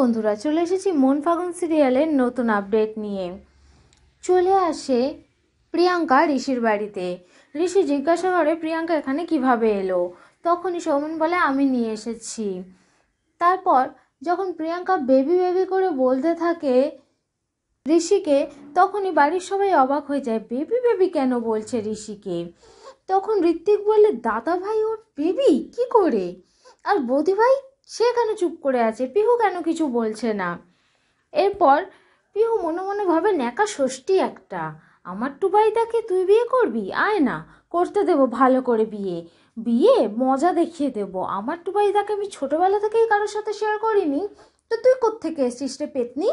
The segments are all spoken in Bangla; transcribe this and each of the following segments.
বন্ধুরা চলে এসেছি মন ফাগুন সিরিয়ালের নতুন আপডেট নিয়ে চলে আসে প্রিয়াঙ্কা ঋষির বাড়িতে ঋষি জিজ্ঞাসা করে প্রিয়াঙ্কা এখানে কিভাবে এলো তখনই সৌমেন বলে আমি নিয়ে এসেছি তারপর যখন প্রিয়াঙ্কা বেবি বেবি করে বলতে থাকে ঋষিকে তখনই বাড়ির সবাই অবাক হয়ে যায় বেবি বেবি কেন বলছে ঋষিকে তখন ঋত্বিক বলে দাদা ভাই ওর বেবি কি করে আর বৌদি ভাই সে কেন চুপ করে আছে পিহু কেন কিছু বলছে না এরপর পিহু মনে মনে ভাবে ন্যাকা ষষ্ঠী একটা আমার তাকে তুই বিয়ে করবি আয় না করতে দেব ভালো করে বিয়ে বিয়ে মজা দেখিয়ে দেব আমার তাকে আমি ছোটোবেলা থেকেই কারোর সাথে শেয়ার করিনি তো তুই কোত্থেকে এসছিস রে পেতনি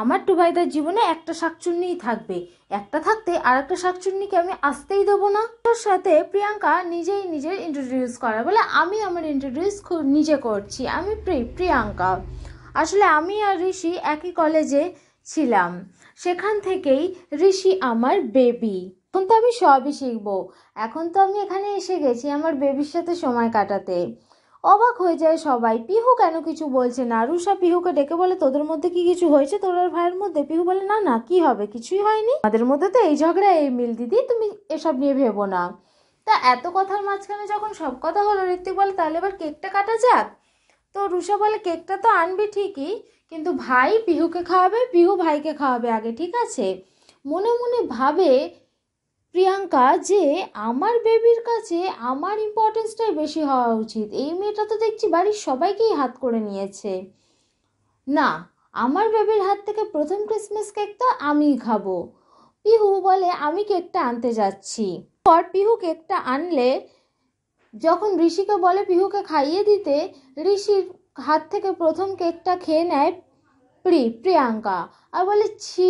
আমার টুবাইদার জীবনে একটা শাকচুন্নিই থাকবে একটা থাকতে আর একটা শাকচুন্নিকে আমি আসতেই দেবো না তোর সাথে প্রিয়াঙ্কা নিজেই নিজের ইন্ট্রোডিউস করা বলে আমি আমার ইন্ট্রোডিউস খুব নিজে করছি আমি প্রি প্রিয়াঙ্কা আসলে আমি আর ঋষি একই কলেজে ছিলাম সেখান থেকেই ঋষি আমার বেবি এখন তো আমি সবই শিখবো এখন তো আমি এখানে এসে গেছি আমার বেবির সাথে সময় কাটাতে অবাক হয়ে যায় সবাই পিহু কেন কিছু বলছে না রুষা পিহুকে ডেকে বলে তোদের মধ্যে কি কিছু হয়েছে তোর আর ভাইয়ের মধ্যে পিহু বলে না না কি হবে কিছুই হয়নি আমাদের মধ্যে তো এই ঝগড়া এই মিল দিদি তুমি এসব নিয়ে ভেবো না তা এত কথার মাঝখানে যখন সব কথা হলো ঋত্বিক বলে তাহলে এবার কেকটা কাটা যাক তো রুষা বলে কেকটা তো আনবি ঠিকই কিন্তু ভাই পিহুকে খাওয়াবে পিহু ভাইকে খাওয়াবে আগে ঠিক আছে মনে মনে ভাবে প্রিয়াঙ্কা যে আমার বেবির কাছে আমার ইম্পর্টেন্সটাই বেশি হওয়া উচিত এই মেয়েটা তো দেখছি বাড়ির সবাইকেই হাত করে নিয়েছে না আমার বেবির হাত থেকে প্রথম ক্রিসমাস কেক তো আমিই খাবো পিহু বলে আমি কেকটা আনতে যাচ্ছি পর পিহু কেকটা আনলে যখন ঋষিকে বলে পিহুকে খাইয়ে দিতে ঋষির হাত থেকে প্রথম কেকটা খেয়ে নেয় প্রি প্রিয়াঙ্কা আর বলে ছি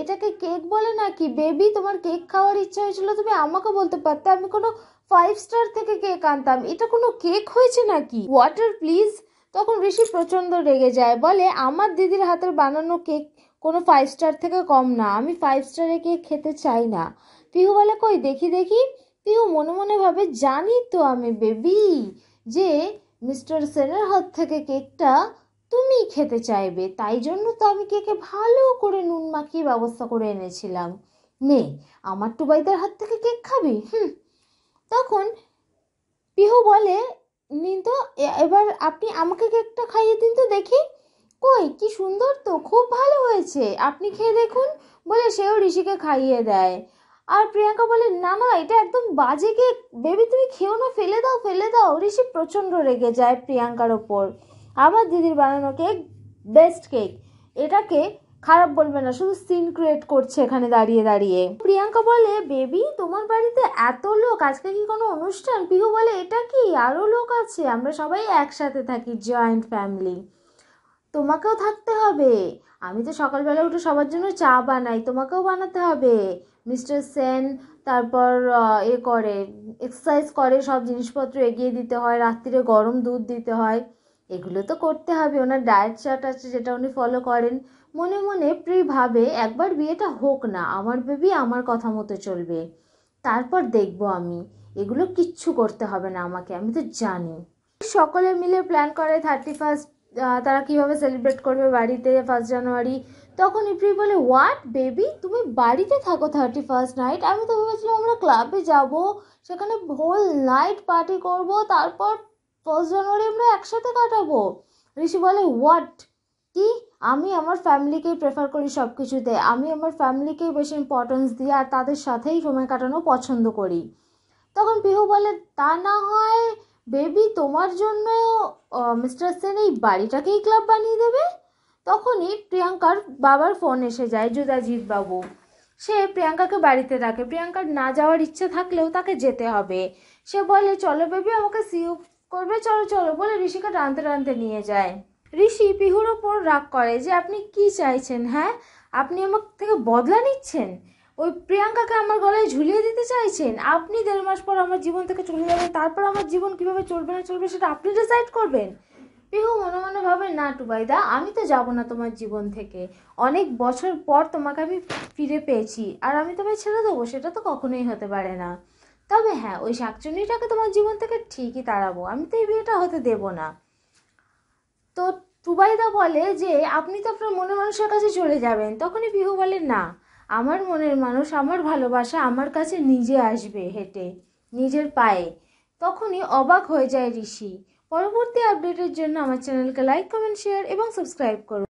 এটাকে কেক বলে নাকি বেবি তোমার কেক খাওয়ার ইচ্ছা হয়েছিল তুমি আমাকে বলতে পারতে আমি কোনো ফাইভ স্টার থেকে কেক আনতাম এটা কোনো কেক হয়েছে নাকি ওয়াটার প্লিজ তখন ঋষি প্রচণ্ড রেগে যায় বলে আমার দিদির হাতের বানানো কেক কোনো ফাইভ স্টার থেকে কম না আমি ফাইভ স্টারে কেক খেতে চাই না পিহু বলে কই দেখি দেখি পিহু মনে মনে ভাবে জানি তো আমি বেবি যে মিস্টার সেনের হাত থেকে কেকটা তুমি খেতে চাইবে তাই জন্য তো আমি কেকে ভালো করে নুন মাখিয়ে ব্যবস্থা করে এনেছিলাম নে আমার টুবাইদের হাত থেকে কেক খাবি হুম তখন পিহু বলে নিন তো এবার আপনি আমাকে কেকটা খাইয়ে দিন তো দেখি কই কি সুন্দর তো খুব ভালো হয়েছে আপনি খেয়ে দেখুন বলে সেও ঋষিকে খাইয়ে দেয় আর প্রিয়াঙ্কা বলে না না এটা একদম বাজে কেক বেবি তুমি খেও না ফেলে দাও ফেলে দাও ঋষি প্রচণ্ড রেগে যায় প্রিয়াঙ্কার ওপর আমার দিদির বানানো কেক বেস্ট কেক এটাকে খারাপ বলবে না শুধু সিন ক্রিয়েট করছে এখানে দাঁড়িয়ে দাঁড়িয়ে প্রিয়াঙ্কা বলে বেবি তোমার বাড়িতে এত লোক আজকে কি কোনো অনুষ্ঠান পিহু বলে এটা কি আরও লোক আছে আমরা সবাই একসাথে থাকি জয়েন্ট ফ্যামিলি তোমাকেও থাকতে হবে আমি তো সকালবেলা উঠে সবার জন্য চা বানাই তোমাকেও বানাতে হবে মিস্টার সেন তারপর এ করে এক্সারসাইজ করে সব জিনিসপত্র এগিয়ে দিতে হয় রাত্রিরে গরম দুধ দিতে হয় এগুলো তো করতে হবে ওনার ডায়েট চার্ট আছে যেটা উনি ফলো করেন মনে মনে প্রি ভাবে একবার বিয়েটা হোক না আমার বেবি আমার কথা মতো চলবে তারপর দেখব আমি এগুলো কিচ্ছু করতে হবে না আমাকে আমি তো জানি সকলে মিলে প্ল্যান করে থার্টি ফার্স্ট তারা কিভাবে সেলিব্রেট করবে বাড়িতে ফার্স্ট জানুয়ারি তখন প্রি বলে হোয়াট বেবি তুমি বাড়িতে থাকো থার্টি ফার্স্ট নাইট আমি তো ভেবেছিলাম আমরা ক্লাবে যাব সেখানে হোল নাইট পার্টি করব তারপর ফার্স্ট জানুয়ারি আমরা একসাথে কাটাবো ঋষি বলে হোয়াট কি আমি আমার ফ্যামিলিকেই প্রেফার করি সব কিছুতে আমি আমার ফ্যামিলিকেই বেশি ইম্পর্টেন্স দিই আর তাদের সাথেই সময় কাটানো পছন্দ করি তখন পিহু বলে তা না হয় বেবি তোমার জন্য মিস্টার সেন এই বাড়িটাকেই ক্লাব বানিয়ে দেবে তখনই প্রিয়াঙ্কার বাবার ফোন এসে যায় যুদাজিৎ বাবু সে প্রিয়াঙ্কাকে বাড়িতে ডাকে প্রিয়াঙ্কার না যাওয়ার ইচ্ছে থাকলেও তাকে যেতে হবে সে বলে চলো বেবি আমাকে সিউ করবে চলো চলো বলে ঋষিকে টানতে টানতে নিয়ে যায় ঋষি পিহুর ওপর রাগ করে যে আপনি কি চাইছেন হ্যাঁ আপনি আমার থেকে বদলা নিচ্ছেন ওই প্রিয়াঙ্কাকে আমার গলায় ঝুলিয়ে দিতে চাইছেন আপনি দেড় মাস পর আমার জীবন থেকে চলে যাবেন তারপর আমার জীবন কিভাবে চলবে না চলবে সেটা আপনি ডিসাইড করবেন পিহু মনে মনে ভাবে না টুবাইদা আমি তো যাব না তোমার জীবন থেকে অনেক বছর পর তোমাকে আমি ফিরে পেয়েছি আর আমি তোমায় ছেড়ে দেবো সেটা তো কখনোই হতে পারে না তবে হ্যাঁ ওই শাকচুন্নিটাকে তোমার জীবন থেকে ঠিকই তাড়াবো আমি তো এই বিয়েটা হতে দেব না তো টুবাইদা বলে যে আপনি তো আপনার মনের মানুষের কাছে চলে যাবেন তখনই বিহু বলে না আমার মনের মানুষ আমার ভালোবাসা আমার কাছে নিজে আসবে হেঁটে নিজের পায়ে তখনই অবাক হয়ে যায় ঋষি পরবর্তী আপডেটের জন্য আমার চ্যানেলকে লাইক কমেন্ট শেয়ার এবং সাবস্ক্রাইব করুন